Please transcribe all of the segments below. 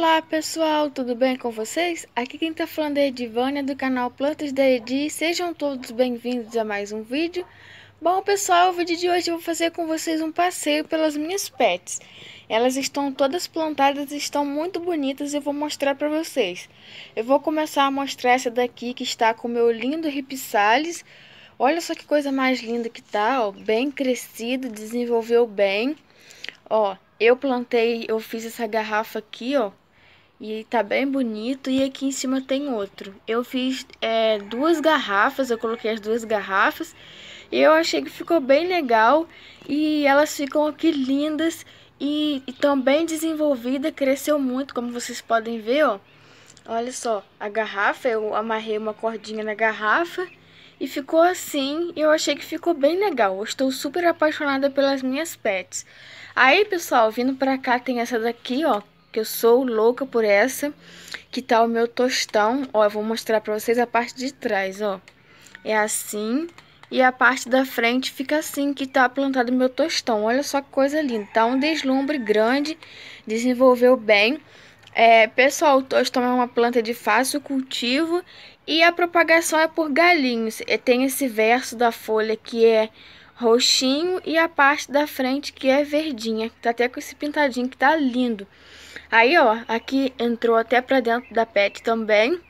Olá pessoal, tudo bem com vocês? Aqui quem está falando é Edivânia do canal Plantas da Edi. Sejam todos bem-vindos a mais um vídeo. Bom pessoal, o vídeo de hoje eu vou fazer com vocês um passeio pelas minhas pets. Elas estão todas plantadas, estão muito bonitas e eu vou mostrar para vocês. Eu vou começar a mostrar essa daqui que está com o meu lindo ripisales. Olha só que coisa mais linda que tá, ó, bem crescido, desenvolveu bem. Ó, eu plantei, eu fiz essa garrafa aqui, ó, e tá bem bonito. E aqui em cima tem outro. Eu fiz é, duas garrafas, eu coloquei as duas garrafas. E eu achei que ficou bem legal. E elas ficam aqui lindas e, e tão bem desenvolvida. Cresceu muito, como vocês podem ver, ó. Olha só, a garrafa, eu amarrei uma cordinha na garrafa e ficou assim. e Eu achei que ficou bem legal. Eu estou super apaixonada pelas minhas pets. Aí, pessoal, vindo pra cá tem essa daqui, ó, que eu sou louca por essa. Que tá o meu tostão. Ó, eu vou mostrar pra vocês a parte de trás, ó. É assim. E a parte da frente fica assim, que tá plantado o meu tostão. Olha só que coisa linda. Tá um deslumbre grande. Desenvolveu bem. É, pessoal, o tostão é uma planta de fácil cultivo. E a propagação é por galinhos. E tem esse verso da folha que é roxinho e a parte da frente que é verdinha. Tá até com esse pintadinho que tá lindo. Aí, ó, aqui entrou até pra dentro da pet também.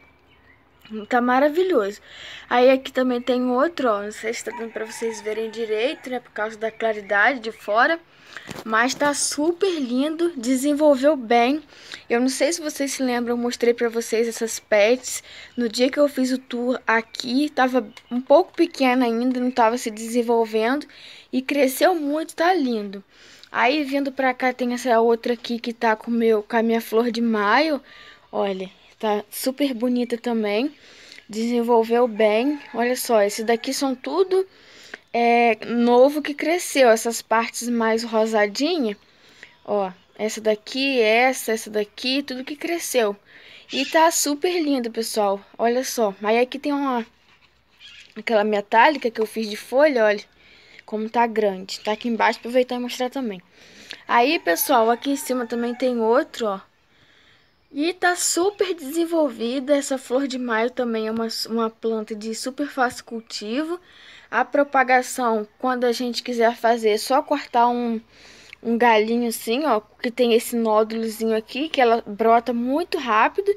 Tá maravilhoso. Aí aqui também tem outro, ó. Não sei se tá dando pra vocês verem direito, né? Por causa da claridade de fora. Mas tá super lindo, desenvolveu bem. Eu não sei se vocês se lembram, eu mostrei pra vocês essas pets. No dia que eu fiz o tour aqui, tava um pouco pequena ainda, não tava se desenvolvendo. E cresceu muito, tá lindo. Aí vindo pra cá tem essa outra aqui que tá com, meu, com a minha flor de maio. Olha, tá super bonita também. Desenvolveu bem. Olha só, esse daqui são tudo é, novo que cresceu. Essas partes mais rosadinha. Ó, essa daqui, essa, essa daqui, tudo que cresceu. E tá super lindo, pessoal. Olha só. Aí aqui tem uma... Aquela metálica que eu fiz de folha, olha como tá grande. Tá aqui embaixo, aproveitar e mostrar também. Aí, pessoal, aqui em cima também tem outro, ó. E tá super desenvolvida, essa flor de maio também é uma, uma planta de super fácil cultivo. A propagação, quando a gente quiser fazer, é só cortar um, um galinho assim, ó, que tem esse nódulozinho aqui, que ela brota muito rápido.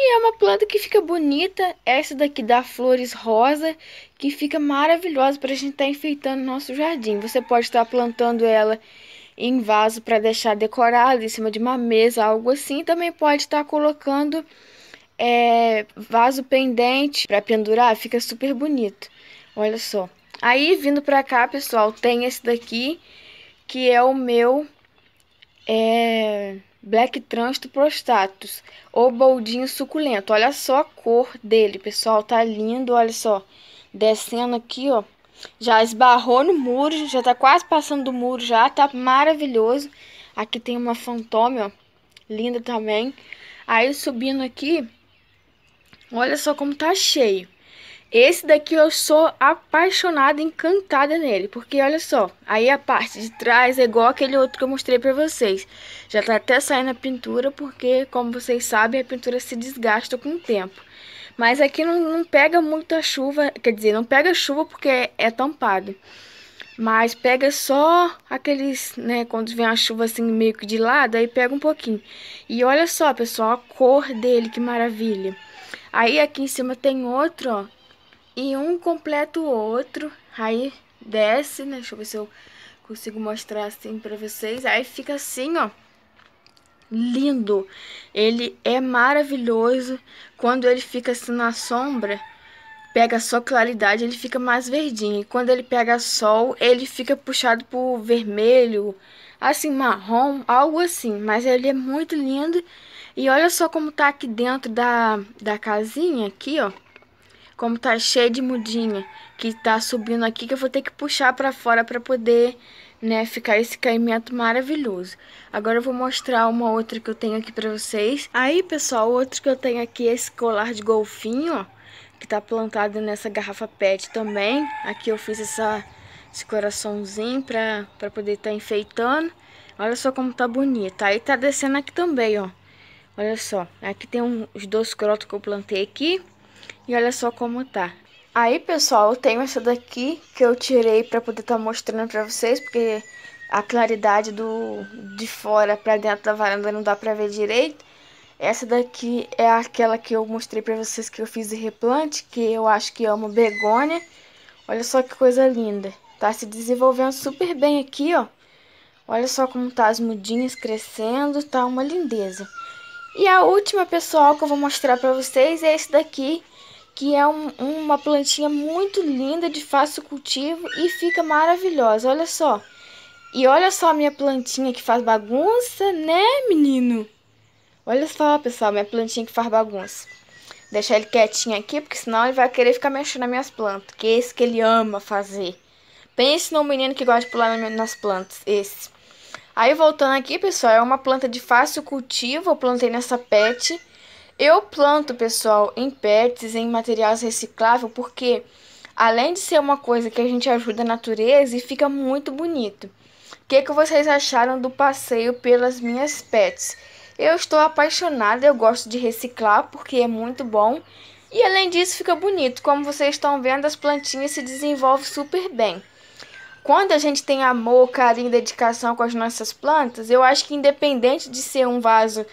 E é uma planta que fica bonita. Essa daqui dá flores rosa, que fica maravilhosa para a gente estar tá enfeitando nosso jardim. Você pode estar tá plantando ela em vaso para deixar decorada em cima de uma mesa, algo assim. Também pode estar tá colocando é, vaso pendente para pendurar, fica super bonito. Olha só. Aí vindo para cá, pessoal, tem esse daqui que é o meu é Black Trânsito Prostatus, o boldinho suculento. Olha só a cor dele, pessoal, tá lindo, olha só. Descendo aqui, ó, já esbarrou no muro, já tá quase passando do muro já, tá maravilhoso. Aqui tem uma fantôme, ó, linda também. Aí subindo aqui, olha só como tá cheio. Esse daqui eu sou apaixonada, encantada nele, porque olha só, aí a parte de trás é igual aquele outro que eu mostrei pra vocês. Já tá até saindo a pintura, porque como vocês sabem, a pintura se desgasta com o tempo. Mas aqui não, não pega muita chuva, quer dizer, não pega chuva porque é, é tampado. Mas pega só aqueles, né, quando vem a chuva assim meio que de lado, aí pega um pouquinho. E olha só, pessoal, a cor dele, que maravilha. Aí aqui em cima tem outro, ó, e um completa o outro. Aí desce, né? Deixa eu ver se eu consigo mostrar assim pra vocês. Aí fica assim, ó. Lindo. Ele é maravilhoso. Quando ele fica assim na sombra, pega só claridade, ele fica mais verdinho. E quando ele pega sol, ele fica puxado pro vermelho, assim, marrom, algo assim. Mas ele é muito lindo. E olha só como tá aqui dentro da, da casinha, aqui, ó. Como tá cheio de mudinha que tá subindo aqui, que eu vou ter que puxar pra fora pra poder, né, ficar esse caimento maravilhoso. Agora eu vou mostrar uma outra que eu tenho aqui pra vocês. Aí, pessoal, outro que eu tenho aqui é esse colar de golfinho, ó, que tá plantado nessa garrafa pet também. Aqui eu fiz essa, esse coraçãozinho pra, para poder estar tá enfeitando. Olha só como tá bonita. Aí tá descendo aqui também, ó. Olha só, aqui tem um, os dois crotos que eu plantei aqui. E olha só como tá. Aí, pessoal, eu tenho essa daqui que eu tirei pra poder estar tá mostrando pra vocês, porque a claridade do de fora pra dentro da varanda não dá pra ver direito. Essa daqui é aquela que eu mostrei pra vocês que eu fiz de replante, que eu acho que amo begônia. Olha só que coisa linda. Tá se desenvolvendo super bem aqui, ó. Olha só como tá as mudinhas crescendo, tá uma lindeza. E a última, pessoal, que eu vou mostrar pra vocês é esse daqui, que é um, uma plantinha muito linda, de fácil cultivo e fica maravilhosa, olha só. E olha só a minha plantinha que faz bagunça, né, menino? Olha só, pessoal, minha plantinha que faz bagunça. Deixar ele quietinho aqui, porque senão ele vai querer ficar mexendo nas minhas plantas, que é esse que ele ama fazer. Pense num menino que gosta de pular nas plantas, esse. Aí, voltando aqui, pessoal, é uma planta de fácil cultivo, eu plantei nessa pet. Eu planto, pessoal, em pets, em materiais recicláveis, porque além de ser uma coisa que a gente ajuda a natureza e fica muito bonito. O que, que vocês acharam do passeio pelas minhas pets? Eu estou apaixonada, eu gosto de reciclar porque é muito bom. E além disso, fica bonito. Como vocês estão vendo, as plantinhas se desenvolvem super bem. Quando a gente tem amor, carinho, dedicação com as nossas plantas, eu acho que independente de ser um vaso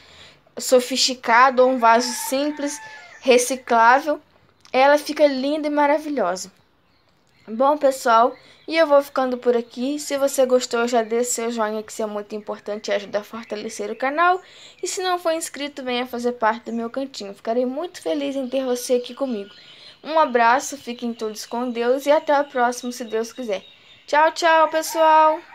sofisticado ou um vaso simples, reciclável, ela fica linda e maravilhosa. Bom, pessoal, e eu vou ficando por aqui. Se você gostou, já deixe seu joinha, que isso é muito importante e ajuda a fortalecer o canal. E se não for inscrito, venha fazer parte do meu cantinho. Ficarei muito feliz em ter você aqui comigo. Um abraço, fiquem todos com Deus e até o próximo, se Deus quiser. Tchau, tchau, pessoal!